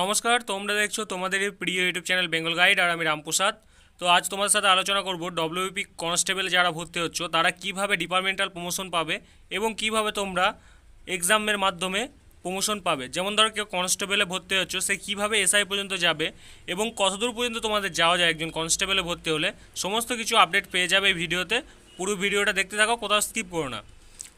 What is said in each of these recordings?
নমস্কার তোমরা দেখছো তোমাদের এই প্রিয় ইউটিউব চ্যানেল বেঙ্গল গাইড আর আমি রামপ্রসাদ তো আজ তোমাদের সাথে আলোচনা করব ডব্লিউপি কনস্টেবল যারা ভর্তি হচ্ছ তারা কিভাবে ডিপার্টমেন্টাল প্রমোশন পাবে এবং কিভাবে তোমরা এক্সামের মাধ্যমে প্রমোশন পাবে যেমন ধরো কেউ কনস্টেবলে ভর্তি হচ্ছ সে কীভাবে এসআই পর্যন্ত যাবে এবং কতদূর পর্যন্ত তোমাদের যাওয়া যায় একজন কনস্টেবলে ভর্তি হলে সমস্ত কিছু আপডেট পেয়ে যাবে এই ভিডিওতে পুরো ভিডিওটা দেখতে থাকো কোথাও স্কিপ করো না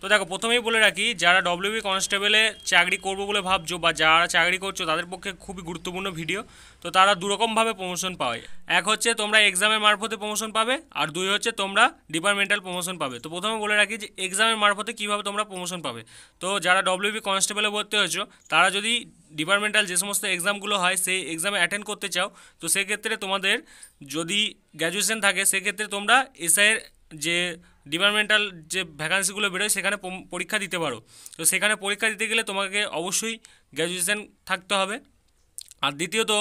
তো দেখো প্রথমেই বলে রাখি যারা ডব্লিউবি কনস্টেবলে চাকরি করবো বলে ভাবছো বা যারা চাকরি করছো তাদের পক্ষে খুবই গুরুত্বপূর্ণ ভিডিও তো তারা দুরকমভাবে প্রমোশন পায় এক হচ্ছে তোমরা এক্সামের মারফতে প্রমোশন পাবে আর দুই হচ্ছে তোমরা ডিপার্টমেন্টাল প্রমোশন পাবে তো প্রথমে বলে রাখি যে এক্সামের মারফতে কীভাবে তোমরা প্রমোশন পাবে তো যারা ডব্লিউবি কনস্টেবলে ভর্তি হয়েছো তারা যদি ডিপার্টমেন্টাল যে সমস্ত এক্সামগুলো হয় সেই এক্সামে অ্যাটেন্ড করতে চাও তো সেক্ষেত্রে তোমাদের যদি গ্র্যাজুয়েশন থাকে সেক্ষেত্রে তোমরা এসআইয়ের যে ডিপার্টমেন্টাল যে ভ্যাকান্সিগুলো বেরোয় সেখানে পরীক্ষা দিতে পারো তো সেখানে পরীক্ষা দিতে গেলে তোমাকে অবশ্যই গ্র্যাজুয়েশান থাকতে হবে আর দ্বিতীয়ত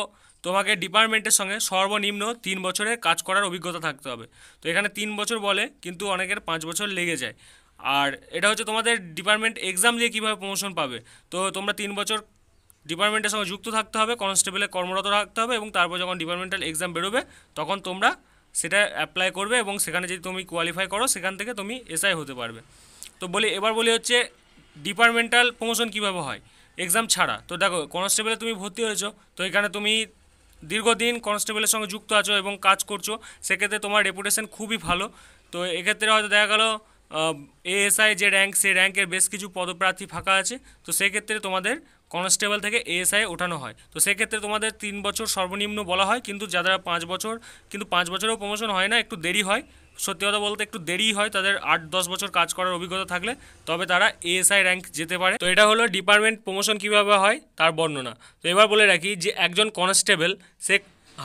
তোমাকে ডিপার্টমেন্টের সঙ্গে সর্বনিম্ন তিন বছরে কাজ করার অভিজ্ঞতা থাকতে হবে তো এখানে তিন বছর বলে কিন্তু অনেকের পাঁচ বছর লেগে যায় আর এটা হচ্ছে তোমাদের ডিপার্টমেন্ট এক্সাম দিয়ে কীভাবে প্রমোশন পাবে তো তোমরা তিন বছর ডিপার্টমেন্টের সঙ্গে যুক্ত থাকতে হবে কনস্টেবলে কর্মরত থাকতে হবে এবং তারপর যখন ডিপার্টমেন্টাল এক্সাম বেরোবে তখন তোমরা সেটা অ্যাপ্লাই করবে এবং সেখানে যদি তুমি কোয়ালিফাই করো সেখান থেকে তুমি এসআই হতে পারবে তো বলি এবার বলি হচ্ছে ডিপার্টমেন্টাল প্রমোশন কিভাবে হয় এক্সাম ছাড়া তো দেখো কনস্টেবলে তুমি ভর্তি হয়েছো তো এখানে তুমি দীর্ঘদিন কনস্টেবলের সঙ্গে যুক্ত আছো এবং কাজ করছো সেক্ষেত্রে তোমার রেপুটেশন খুবই ভালো তো এক্ষেত্রে হয়তো দেখা গেলো এএসআই যে র্যাঙ্ক সেই র্যাঙ্কের বেশ কিছু পদপ্রার্থী ফাঁকা আছে তো সেক্ষেত্রে তোমাদের কনস্টেবল থেকে এএসআই ওঠানো হয় তো সেক্ষেত্রে তোমাদের তিন বছর সর্বনিম্ন বলা হয় কিন্তু যারা পাঁচ বছর কিন্তু পাঁচ বছরেও প্রমোশন হয় না একটু দেরি হয় সত্যি কথা বলতে একটু দেরি হয় তাদের আট দশ বছর কাজ করার অভিজ্ঞতা থাকলে তবে তারা এএসআই র্যাঙ্ক যেতে পারে তো এটা হলো ডিপার্টমেন্ট প্রমোশন কীভাবে হয় তার বর্ণনা তো এবার বলে রাখি যে একজন কনস্টেবল সে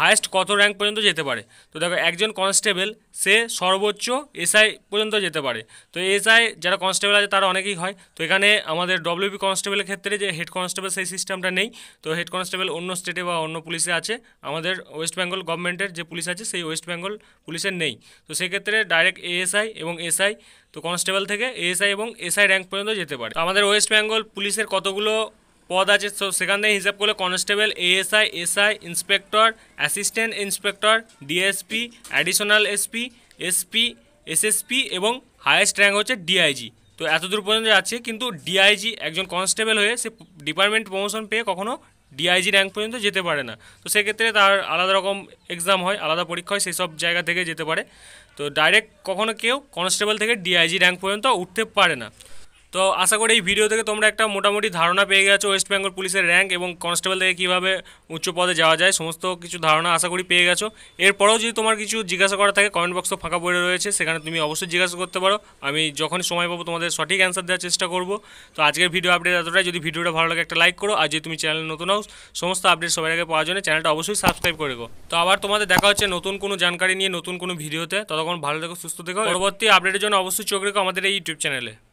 হায়েস্ট কত র্যাঙ্ক পর্যন্ত যেতে পারে তো দেখো একজন কনস্টেবল সে সর্বোচ্চ এসআই পর্যন্ত যেতে পারে তো এসআই যারা কনস্টেবল আছে তারা অনেকেই হয় তো এখানে আমাদের ডব্লিউপি কনস্টেবলের ক্ষেত্রে যে হেড কনস্টেবল সেই সিস্টেমটা নেই তো হেড কনস্টেবল অন্য স্টেটে বা অন্য পুলিশে আছে আমাদের ওয়েস্ট বেঙ্গল গভর্নমেন্টের যে পুলিশ আছে সেই ওয়েস্ট বেঙ্গল পুলিশের নেই তো সেক্ষেত্রে ডাইরেক্ট এএসআই এবং এসআই তো কনস্টেবল থেকে এএসআই এবং এসআই র্যাঙ্ক পর্যন্ত যেতে পারে আমাদের ওয়েস্ট বেঙ্গল পুলিশের কতগুলো পদ আছে সো সেখান থেকে হিসাব করলে constable ASI SI inspector assistant inspector DSP additional SP SP SSP এবং হায়েস্ট র্যাঙ্ক হচ্ছে ডিআইজি তো এতদূর পর্যন্ত যাচ্ছে কিন্তু ডিআইজি একজন কনস্টেবল হয়ে সে ডিপার্টমেন্ট প্রমোশন পেয়ে কখনও ডিআইজি র্যাঙ্ক পর্যন্ত যেতে পারে না তো সেক্ষেত্রে তার আলাদা রকম এক্সাম হয় আলাদা পরীক্ষা হয় সেই সব জায়গা থেকে যেতে পারে তো ডাইরেক্ট কখনো কেউ কনস্টেবল থেকে ডিআইজি র্যাঙ্ক পর্যন্ত উঠতে পারে না তো আশা করি এই ভিডিও থেকে তোমরা একটা মোটামুটি ধারণা পেয়ে গেছো ওয়েস্ট বেঙ্গল পুলিশের র্যাঙ্ক এবং কনস্টেবল থেকে কীভাবে উচ্চ পদে যাওয়া যায় সমস্ত কিছু ধারণা আশা করি পেয়ে গেছো এরপরেও যদি তোমার কিছু জিজ্ঞাসা করা থাকে কমেন্ট বক্স তো ফাঁকা পড়ে রয়েছে সেখানে তুমি অবশ্যই জিজ্ঞাসা করতে পারো আমি যখনই সময় পাবো তোমাদের সঠিক অ্যান্সার দেওয়ার চেষ্টা করবো তো আজকের ভিডিও আপডেট এতটাই যদি ভিডিওটা ভালো লাগে একটা লাইক করো আর যদি তুমি চ্যানেল নতুন হও সমস্ত আপডেট সবাই আগে পাওয়ার জন্য চ্যানেলটা অবশ্যই সাবস্ক্রাইব করে তো আবার তোমাদের দেখা হচ্ছে নতুন কোনো জানকারি নিয়ে নতুন কোনো ভিডিওতে ততক্ষণ ভালো থেকো সুস্থ থেকো পরবর্তী আপডেটের জন্য অবশ্যই চোখ রেখো আমাদের এই ইউটিউব চ্যানেলে